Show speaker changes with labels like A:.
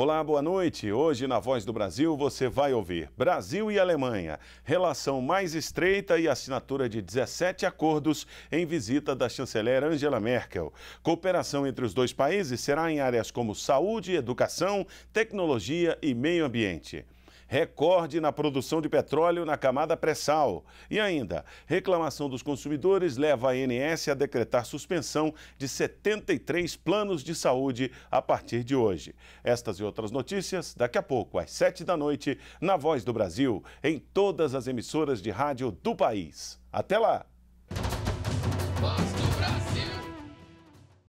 A: Olá, boa noite. Hoje na Voz do Brasil você vai ouvir Brasil e Alemanha, relação mais estreita e assinatura de 17 acordos em visita da chanceler Angela Merkel. Cooperação entre os dois países será em áreas como saúde, educação, tecnologia e meio ambiente recorde na produção de petróleo na camada pré-sal. E ainda, reclamação dos consumidores leva a ANS a decretar suspensão de 73 planos de saúde a partir de hoje. Estas e outras notícias daqui a pouco, às 7 da noite, na Voz do Brasil, em todas as emissoras de rádio do país. Até lá!